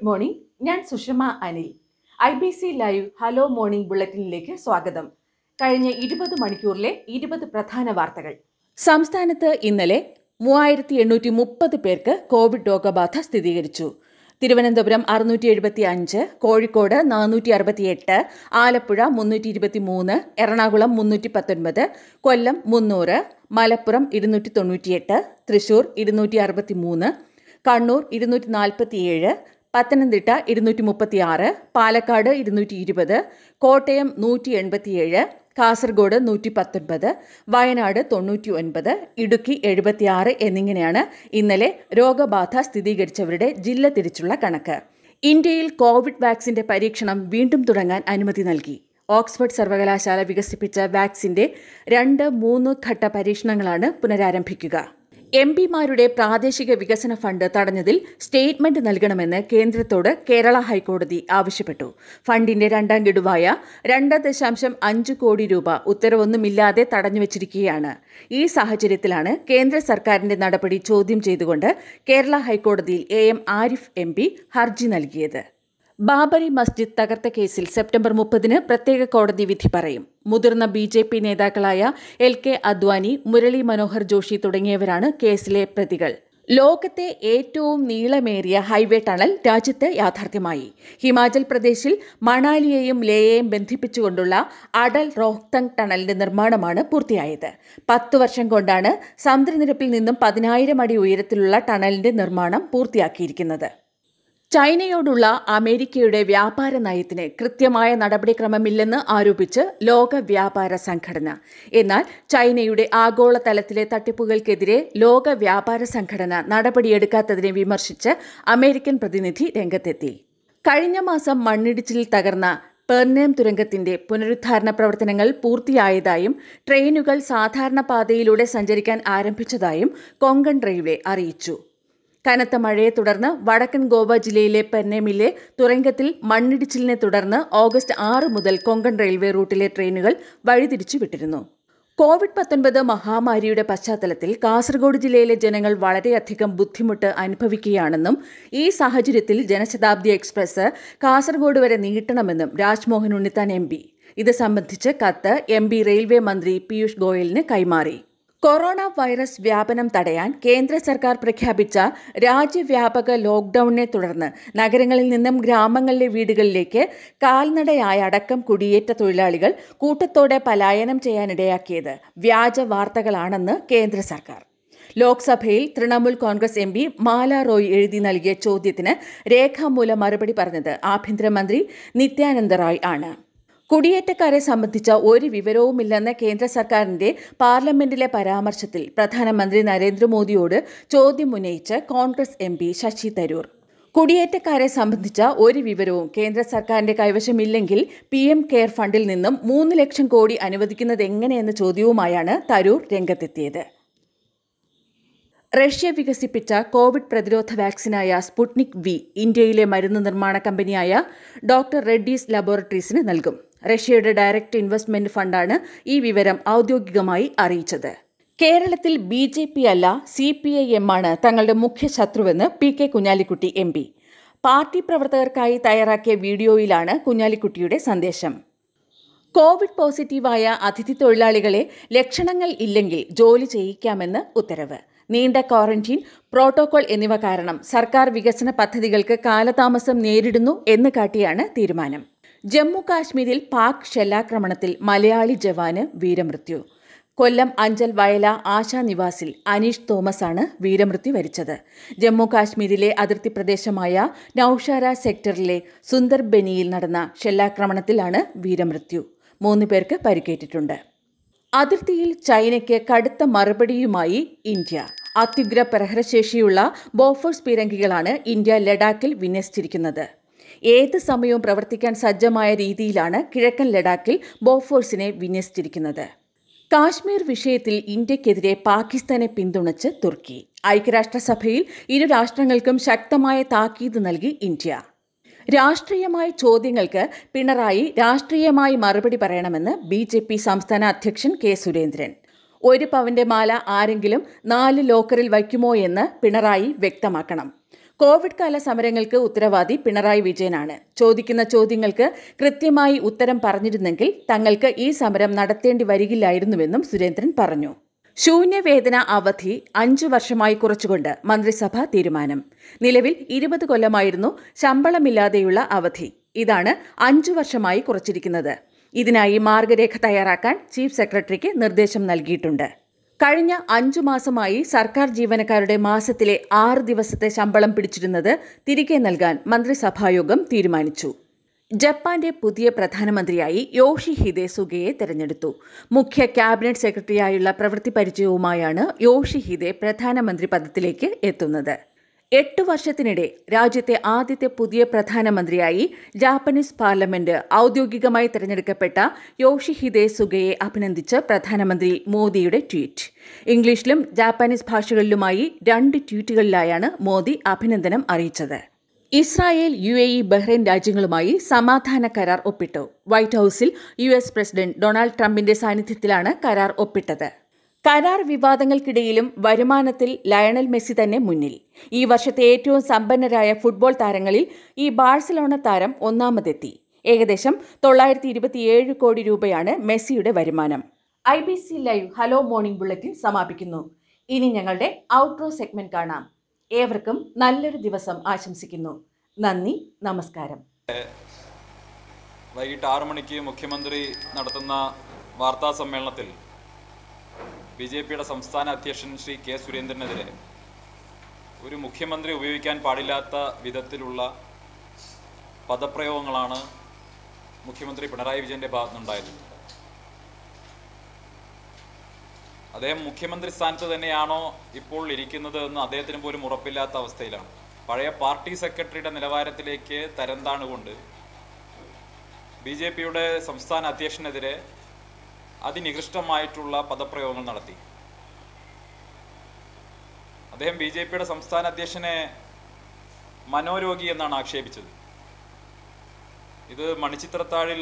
good morning ഞാൻ Sushama Anil I B C live hello morning ബുള്ളറ്റിനിലേക്ക് സ്വാഗതം കഴിഞ്ഞ ഇരുപത് മണിക്കൂറിലെ ഇരുപത് പ്രധാന വാർത്തകൾ സംസ്ഥാനത്ത് ഇന്നലെ മൂവായിരത്തി എണ്ണൂറ്റി മുപ്പത് പേർക്ക് കോവിഡ് രോഗബാധ സ്ഥിരീകരിച്ചു തിരുവനന്തപുരം അറുന്നൂറ്റി എഴുപത്തി അഞ്ച് കോഴിക്കോട് നാനൂറ്റി അറുപത്തിയെട്ട് ആലപ്പുഴ മുന്നൂറ്റി ഇരുപത്തി മൂന്ന് എറണാകുളം മുന്നൂറ്റി പത്തൊൻപത് കൊല്ലം മുന്നൂറ് മലപ്പുറം ഇരുന്നൂറ്റി തൊണ്ണൂറ്റിയെട്ട് തൃശൂർ ഇരുന്നൂറ്റി അറുപത്തി മൂന്ന് കണ്ണൂർ ഇരുന്നൂറ്റി നാൽപ്പത്തിയേഴ് പത്തനംതിട്ട ഇരുന്നൂറ്റി ആറ് പാലക്കാട് ഇരുന്നൂറ്റി ഇരുപത് കോട്ടയം നൂറ്റി എൺപത്തിയേഴ് കാസർഗോഡ് നൂറ്റി പത്തൊൻപത് വയനാട് തൊണ്ണൂറ്റി ഒൻപത് ഇടുക്കി എഴുപത്തിയാറ് എന്നിങ്ങനെയാണ് ഇന്നലെ രോഗബാധ സ്ഥിരീകരിച്ചവരുടെ ജില്ല തിരിച്ചുള്ള കണക്ക് ഇന്ത്യയിൽ കോവിഡ് വാക്സിന്റെ പരീക്ഷണം വീണ്ടും തുടങ്ങാൻ അനുമതി നൽകി ഓക്സ്ഫോർഡ് സർവകലാശാല വികസിപ്പിച്ച വാക്സിന്റെ രണ്ട് മൂന്ന് ഘട്ട പരീക്ഷണങ്ങളാണ് പുനരാരംഭിക്കുക എം പിമാരുടെ പ്രാദേശിക വികസന ഫണ്ട് തടഞ്ഞതിൽ സ്റ്റേറ്റ്മെന്റ് നൽകണമെന്ന് കേന്ദ്രത്തോട് കേരള ഹൈക്കോടതി ആവശ്യപ്പെട്ടു ഫണ്ടിന്റെ രണ്ടാം ഗഡുവായ രണ്ട് ദശാംശം അഞ്ച് കോടി രൂപ ഉത്തരവൊന്നുമില്ലാതെ തടഞ്ഞുവച്ചിരിക്കുകയാണ് ഈ സാഹചര്യത്തിലാണ് കേന്ദ്ര സർക്കാരിന്റെ നടപടി ചോദ്യം ചെയ്തുകൊണ്ട് കേരള ഹൈക്കോടതിയിൽ എ എം ആരിഫ് എം ഹർജി നൽകിയത് ബാബരി മസ്ജിദ് തകർത്ത കേസിൽ സെപ്റ്റംബർ മുപ്പതിന് പ്രത്യേക കോടതി വിധി പറയും മുതിർന്ന ബി ജെ പി നേതാക്കളായ എൽ കെ അദ്വാനി മുരളി മനോഹർ ജോഷി തുടങ്ങിയവരാണ് കേസിലെ പ്രതികൾ ലോകത്തെ ഏറ്റവും നീളമേറിയ ഹൈവേ ടണൽ രാജ്യത്ത് യാഥാർത്ഥ്യമായി ഹിമാചൽ പ്രദേശിൽ മണാലിയെയും ലേയെയും ബന്ധിപ്പിച്ചുകൊണ്ടുള്ള അടൽ റോഹ്തങ് ടണലിന്റെ നിർമ്മാണമാണ് പൂർത്തിയായത് പത്തു വർഷം കൊണ്ടാണ് സമുദ്രനിരപ്പിൽ നിന്നും പതിനായിരം അടി ഉയരത്തിലുള്ള ടണലിന്റെ നിർമ്മാണം പൂർത്തിയാക്കിയിരിക്കുന്നത് ചൈനയോടുള്ള അമേരിക്കയുടെ വ്യാപാര നയത്തിന് കൃത്യമായ നടപടിക്രമമില്ലെന്ന് ആരോപിച്ച് ലോക വ്യാപാര സംഘടന എന്നാൽ ചൈനയുടെ ആഗോളതലത്തിലെ തട്ടിപ്പുകൾക്കെതിരെ ലോക വ്യാപാര സംഘടന നടപടിയെടുക്കാത്തതിനെ വിമർശിച്ച് അമേരിക്കൻ പ്രതിനിധി രംഗത്തെത്തി കഴിഞ്ഞ മാസം മണ്ണിടിച്ചിലിൽ തകർന്ന പെർനേം തുരങ്കത്തിന്റെ പുനരുദ്ധാരണ പ്രവർത്തനങ്ങൾ പൂർത്തിയായതായും ട്രെയിനുകൾ സാധാരണ പാതയിലൂടെ സഞ്ചരിക്കാൻ ആരംഭിച്ചതായും കൊങ്കൺ റെയിൽവേ അറിയിച്ചു കനത്ത മഴയെ തുടർന്ന് വടക്കൻ ഗോവ ജില്ലയിലെ പെന്നേമിലെ തുരങ്കത്തിൽ മണ്ണിടിച്ചിലിനെ തുടർന്ന് ഓഗസ്റ്റ് ആറ് മുതൽ കൊങ്കൺ റെയിൽവേ റൂട്ടിലെ ട്രെയിനുകൾ വഴിതിരിച്ചു വിട്ടിരുന്നു കോവിഡ് പത്തൊൻപത് മഹാമാരിയുടെ പശ്ചാത്തലത്തിൽ കാസർഗോഡ് ജില്ലയിലെ ജനങ്ങൾ വളരെയധികം ബുദ്ധിമുട്ട് അനുഭവിക്കുകയാണെന്നും ഈ സാഹചര്യത്തിൽ ജനശതാബ്ദി എക്സ്പ്രസ് കാസർഗോഡ് വരെ നീട്ടണമെന്നും രാജ്മോഹൻ ഉണ്ണിത്താൻ എം ഇത് സംബന്ധിച്ച് കത്ത് എം റെയിൽവേ മന്ത്രി പീയൂഷ് ഗോയലിന് കൈമാറി കൊറോണ വൈറസ് വ്യാപനം തടയാൻ കേന്ദ്ര സർക്കാർ പ്രഖ്യാപിച്ച രാജ്യവ്യാപക ലോക്ക്ഡൌണിനെ തുടർന്ന് നഗരങ്ങളിൽ നിന്നും ഗ്രാമങ്ങളിലെ വീടുകളിലേക്ക് കാൽനടയായ അടക്കം കുടിയേറ്റ തൊഴിലാളികൾ കൂട്ടത്തോടെ പലായനം ചെയ്യാനിടയാക്കിയത് വ്യാജ വാർത്തകളാണെന്ന് കേന്ദ്ര സർക്കാർ ലോക്സഭയിൽ തൃണമൂൽ കോൺഗ്രസ് എം പി മാല റോയ് എഴുതി നൽകിയ ചോദ്യത്തിന് രേഖാമൂലം മറുപടി പറഞ്ഞത് ആഭ്യന്തരമന്ത്രി നിത്യാനന്ദ റായ് ആണ് കുടിയേറ്റക്കാരെ സംബന്ധിച്ച ഒരു വിവരവുമില്ലെന്ന കേന്ദ്ര സർക്കാരിന്റെ പാർലമെന്റിലെ പരാമർശത്തിൽ പ്രധാനമന്ത്രി നരേന്ദ്രമോദിയോട് ചോദ്യം ഉന്നയിച്ച് കോൺഗ്രസ് എം പി ശശി തരൂർ കുടിയേറ്റക്കാരെ സംബന്ധിച്ച ഒരു വിവരവും കേന്ദ്ര സർക്കാരിന്റെ കൈവശമില്ലെങ്കിൽ പി എം കെയർ ഫണ്ടിൽ നിന്നും മൂന്ന് ലക്ഷം കോടി അനുവദിക്കുന്നത് എങ്ങനെയെന്ന ചോദ്യവുമായാണ് തരൂർ രംഗത്തെത്തിയത് റഷ്യ വികസിപ്പിച്ച കോവിഡ് പ്രതിരോധ വാക്സിനായ സ്പുട്നിക് വി ഇന്ത്യയിലെ മരുന്ന് നിർമ്മാണ കമ്പനിയായ ഡോക്ടർ റെഡ്ഡീസ് ലബോറട്ടറീസിന് നൽകും റഷ്യയുടെ ഡയറക്റ്റ് ഇൻവെസ്റ്റ്മെന്റ് ഫണ്ടാണ് ഈ വിവരം ഔദ്യോഗികമായി അറിയിച്ചത് കേരളത്തിൽ ബി ജെ പി അല്ല സി പി ഐ എം ആണ് തങ്ങളുടെ മുഖ്യ ശത്രുവെന്ന് P K Kunhalikutty M P പാർട്ടി പ്രവർത്തകർക്കായി തയ്യാറാക്കിയ വീഡിയോയിലാണ് കുഞ്ഞാലിക്കുട്ടിയുടെ സന്ദേശം കോവിഡ് പോസിറ്റീവായ അതിഥി തൊഴിലാളികളെ ലക്ഷണങ്ങൾ ഇല്ലെങ്കിൽ ജോലി ചെയ്യിക്കാമെന്ന് ഉത്തരവ് നീണ്ട ക്വാറന്റീൻ പ്രോട്ടോകോൾ എന്നിവ കാരണം സർക്കാർ വികസന പദ്ധതികൾക്ക് കാലതാമസം നേരിടുന്നു എന്ന് കാട്ടിയാണ് തീരുമാനം ജമ്മു കാശ്മീരിൽ പാക് ഷെല്ലാക്രമണത്തിൽ മലയാളി ജവാന് വീരമൃത്യു കൊല്ലം അഞ്ചൽ വയല ആശാ നിവാസിൽ അനീഷ് തോമസാണ് വീരമൃത്യു വരിച്ചത് ജമ്മു കാശ്മീരിലെ അതിർത്തി പ്രദേശമായ നൌഷാര സെക്ടറിലെ സുന്ദർബനിയിൽ നടന്ന ഷെല്ലാക്രമണത്തിലാണ് വീരമൃത്യു മൂന്ന് പേർക്ക് പരിക്കേറ്റിട്ടുണ്ട് അതിർത്തിയിൽ ചൈനയ്ക്ക് കടുത്ത മറുപടിയുമായി ഇന്ത്യ അത്യുഗ്ര പ്രഹരശേഷിയുള്ള ബോഫേഴ്സ് പീരങ്കികളാണ് ഇന്ത്യ ലഡാക്കിൽ വിന്യസിച്ചിരിക്കുന്നത് ഏത് സമയവും പ്രവർത്തിക്കാൻ സജ്ജമായ രീതിയിലാണ് കിഴക്കൻ ലഡാക്കിൽ ബോഫോഴ്സിനെ വിന്യസിച്ചിരിക്കുന്നത് കാശ്മീർ വിഷയത്തിൽ ഇന്ത്യക്കെതിരെ പാകിസ്ഥാനെ പിന്തുണച്ച് തുർക്കി ഐക്യരാഷ്ട്രസഭയിൽ ഇരു രാഷ്ട്രങ്ങൾക്കും ശക്തമായ താക്കീത് നൽകി ഇന്ത്യ രാഷ്ട്രീയമായ ചോദ്യങ്ങൾക്ക് പിണറായി രാഷ്ട്രീയമായി മറുപടി പറയണമെന്ന് ബി ജെ പി സംസ്ഥാന അധ്യക്ഷൻ കെ സുരേന്ദ്രൻ ഒരു പവന്റെ മാല ആരെങ്കിലും നാല് ലോക്കറിൽ വയ്ക്കുമോ എന്ന് പിണറായി വ്യക്തമാക്കണം കോവിഡ് കാല സമരങ്ങൾക്ക് ഉത്തരവാദി പിണറായി വിജയനാണ് ചോദിക്കുന്ന ചോദ്യങ്ങൾക്ക് കൃത്യമായി ഉത്തരം പറഞ്ഞിരുന്നെങ്കിൽ തങ്ങൾക്ക് ഈ സമരം നടത്തേണ്ടി വരികയില്ലായിരുന്നുവെന്നും സുരേന്ദ്രൻ പറഞ്ഞു ശൂന്യവേതന അവധി അഞ്ചു വർഷമായി കുറച്ചുകൊണ്ട് മന്ത്രിസഭ തീരുമാനം നിലവിൽ ഇരുപത് കൊല്ലമായിരുന്നു ശമ്പളമില്ലാതെയുള്ള അവധി ഇതാണ് അഞ്ചു വർഷമായി കുറച്ചിരിക്കുന്നത് ഇതിനായി മാർഗരേഖ തയ്യാറാക്കാൻ ചീഫ് സെക്രട്ടറിക്ക് നിർദ്ദേശം നൽകിയിട്ടുണ്ട് കഴിഞ്ഞ അഞ്ചു മാസമായി സർക്കാർ ജീവനക്കാരുടെ മാസത്തിലെ ആറ് ദിവസത്തെ ശമ്പളം പിടിച്ചിരുന്നത് തിരികെ നൽകാൻ മന്ത്രിസഭായോഗം തീരുമാനിച്ചു ജപ്പാന്റെ പുതിയ പ്രധാനമന്ത്രിയായി യോഷി ഹിദെ സുഗയെ തെരഞ്ഞെടുത്തു മുഖ്യ ക്യാബിനറ്റ് സെക്രട്ടറിയായുള്ള പ്രവൃത്തി പരിചയവുമായാണ് യോഷി ഹിദെ പ്രധാനമന്ത്രി പദത്തിലേക്ക് എത്തുന്നത് എട്ട് വർഷത്തിനിടെ രാജ്യത്തെ ആദ്യത്തെ പുതിയ പ്രധാനമന്ത്രിയായി ജാപ്പനീസ് പാർലമെന്റ് ഔദ്യോഗികമായി തെരഞ്ഞെടുക്കപ്പെട്ട യോഷിഹിദെ സുഗയെ അഭിനന്ദിച്ച് പ്രധാനമന്ത്രി മോദിയുടെ ട്വീറ്റ് ഇംഗ്ലീഷിലും ജാപ്പനീസ് ഭാഷകളിലുമായി രണ്ട് ട്വീറ്റുകളിലായാണ് മോദി അഭിനന്ദനം അറിയിച്ചത് Israel U A E Bahrain രാജ്യങ്ങളുമായി സമാധാന കരാർ ഒപ്പിട്ടു വൈറ്റ് ഹൌസിൽ യു എസ് പ്രസിഡന്റ് ഡൊണാൾഡ് ട്രംപിന്റെ സാന്നിധ്യത്തിലാണ് കരാർ ഒപ്പിട്ടത് കരാർ വിവാദങ്ങൾക്കിടയിലും വരുമാനത്തിൽ ലയണൽ മെസ്സി തന്നെ മുന്നിൽ ഈ വർഷത്തെ ഏറ്റവും സമ്പന്നരായ ഫുട്ബോൾ താരങ്ങളിൽ ഈ ബാഴ്സലോണ താരം ഒന്നാമതെത്തി ഏകദേശം തൊള്ളായിരത്തി ഇരുപത്തിയേഴ് കോടി രൂപയാണ് മെസ്സിയുടെ വരുമാനം I B C live hello morning bulletin സമാപിക്കുന്നു ഇനി ഞങ്ങളുടെ ഔട്ട്ഡോർ സെഗ്മെന്റ് കാണാം ഏവർക്കും നല്ലൊരു ദിവസം ആശംസിക്കുന്നു നന്ദി നമസ്കാരം വൈകിട്ട് ആറു മണിക്ക് മുഖ്യമന്ത്രി നടത്തുന്ന വാർത്താ സമ്മേളനത്തിൽ ബി ജെ പിയുടെ സംസ്ഥാന അധ്യക്ഷൻ ശ്രീ കെ സുരേന്ദ്രനെതിരെ ഒരു മുഖ്യമന്ത്രി ഉപയോഗിക്കാൻ പാടില്ലാത്ത വിധത്തിലുള്ള പദപ്രയോഗങ്ങളാണ് മുഖ്യമന്ത്രി പിണറായി വിജയന്റെ ഭാഗത്തുനിന്നുണ്ടായത് അദ്ദേഹം മുഖ്യമന്ത്രി സ്ഥാനത്ത് തന്നെയാണോ ഇപ്പോൾ ഇരിക്കുന്നത് എന്ന് അദ്ദേഹത്തിന് പോലും ഉറപ്പില്ലാത്ത അവസ്ഥയിലാണ് പഴയ പാർട്ടി സെക്രട്ടറിയുടെ നിലവാരത്തിലേക്ക് താണുകൊണ്ട് ബി ജെ പിയുടെ സംസ്ഥാന അധ്യക്ഷനെതിരെ അതിനികൃഷ്ടമായിട്ടുള്ള പദപ്രയോഗങ്ങൾ നടത്തി അദ്ദേഹം ബി ജെ പിയുടെ സംസ്ഥാന അധ്യക്ഷനെ മനോരോഗി എന്നാണ് ആക്ഷേപിച്ചത് ഇത് മണിച്ചിത്രത്താഴിൽ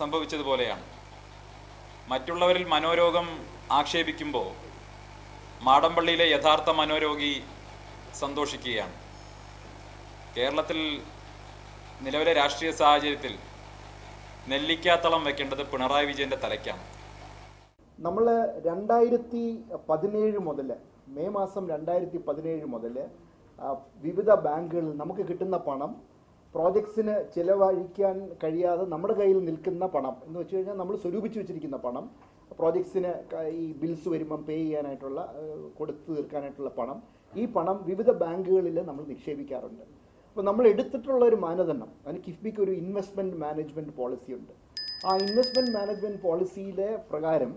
സംഭവിച്ചതുപോലെയാണ് മറ്റുള്ളവരിൽ മനോരോഗം ആക്ഷേപിക്കുമ്പോൾ മാടമ്പള്ളിയിലെ യഥാർത്ഥ മനോരോഗി സന്തോഷിക്കുകയാണ് കേരളത്തിൽ നിലവിലെ രാഷ്ട്രീയ സാഹചര്യത്തിൽ നെല്ലിക്കാത്തളം വെക്കേണ്ടത് പിണറായി വിജയന്റെ തലയ്ക്കാണ് നമ്മൾ രണ്ടായിരത്തി പതിനേഴ് മുതൽ മെയ് മാസം രണ്ടായിരത്തി പതിനേഴ് മുതൽ വിവിധ ബാങ്കുകളിൽ നമുക്ക് കിട്ടുന്ന പണം പ്രോജക്ട്സിന് ചിലവഴിക്കാൻ കഴിയാതെ നമ്മുടെ കയ്യിൽ നിൽക്കുന്ന പണം എന്ന് വെച്ച് കഴിഞ്ഞാൽ നമ്മൾ സ്വരൂപിച്ച് വെച്ചിരിക്കുന്ന പണം പ്രോജക്ട്സിന് ഈ ബിൽസ് വരുമ്പം പേ ചെയ്യാനായിട്ടുള്ള കൊടുത്തു തീർക്കാനായിട്ടുള്ള പണം ഈ പണം വിവിധ ബാങ്കുകളിൽ നമ്മൾ നിക്ഷേപിക്കാറുണ്ട് ഇപ്പോൾ നമ്മൾ എടുത്തിട്ടുള്ള ഒരു മാനദണ്ഡം അതിന് കിഫ്ബിക്ക് ഒരു ഇൻവെസ്റ്റ്മെൻറ്റ് മാനേജ്മെൻറ്റ് പോളിസി ഉണ്ട് ആ ഇൻവെസ്റ്റ്മെൻറ്റ് മാനേജ്മെൻറ്റ് പോളിസിയിലെ പ്രകാരം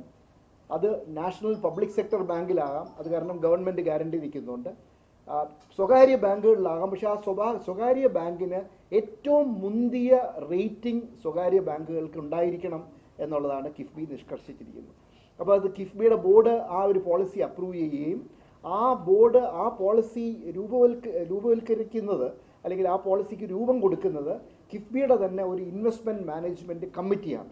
അത് നാഷണൽ പബ്ലിക് സെക്ടർ ബാങ്കിലാകാം അത് കാരണം ഗവൺമെൻറ് ഗ്യാരണ്ടി നിൽക്കുന്നുണ്ട് സ്വകാര്യ ബാങ്കുകളിലാകാം പക്ഷേ ആ സ്വഭാ സ്വകാര്യ ബാങ്കിന് ഏറ്റവും മുന്തിയ റേറ്റിംഗ് സ്വകാര്യ ബാങ്കുകൾക്ക് ഉണ്ടായിരിക്കണം എന്നുള്ളതാണ് കിഫ്ബി നിഷ്കർഷിച്ചിരിക്കുന്നത് അപ്പോൾ അത് കിഫ്ബിയുടെ ബോർഡ് ആ ഒരു പോളിസി അപ്രൂവ് ചെയ്യുകയും ആ ബോർഡ് ആ പോളിസി രൂപവൽക്ക രൂപവൽക്കരിക്കുന്നത് അല്ലെങ്കിൽ ആ പോളിസിക്ക് രൂപം കൊടുക്കുന്നത് കിഫ്ബിയുടെ തന്നെ ഒരു ഇൻവെസ്റ്റ്മെൻറ്റ് മാനേജ്മെൻറ്റ് കമ്മിറ്റിയാണ്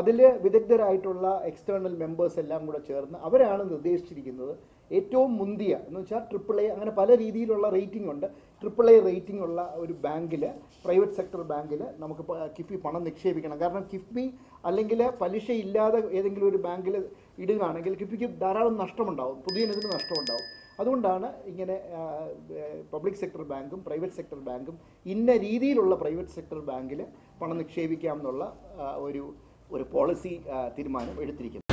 അതിൽ വിദഗ്ധരായിട്ടുള്ള എക്സ്റ്റേണൽ മെമ്പേഴ്സ് എല്ലാം കൂടെ ചേർന്ന് അവരാണ് നിർദ്ദേശിച്ചിരിക്കുന്നത് ഏറ്റവും മുന്തിയ എന്ന് വെച്ചാൽ ട്രിപ്പിൾ എ അങ്ങനെ പല രീതിയിലുള്ള റേറ്റിംഗ് ഉണ്ട് ട്രിപ്പിൾ എ റേറ്റിംഗ് ഉള്ള ഒരു ബാങ്കിൽ പ്രൈവറ്റ് സെക്ടർ ബാങ്കിൽ നമുക്ക് കിഫ്ബി പണം നിക്ഷേപിക്കണം കാരണം കിഫ്ബി അല്ലെങ്കിൽ പലിശയില്ലാതെ ഏതെങ്കിലും ഒരു ബാങ്കിൽ ഇടുകയാണെങ്കിൽ കിഫ്ബിക്ക് ധാരാളം നഷ്ടമുണ്ടാവും പൊതുജനത്തിന് നഷ്ടമുണ്ടാവും അതുകൊണ്ടാണ് ഇങ്ങനെ പബ്ലിക് സെക്ടർ ബാങ്കും പ്രൈവറ്റ് സെക്ടർ ബാങ്കും ഇന്ന രീതിയിലുള്ള പ്രൈവറ്റ് സെക്ടർ ബാങ്കിൽ പണം എന്നുള്ള ഒരു ഒരു പോളിസി തീരുമാനം എടുത്തിരിക്കുന്നത്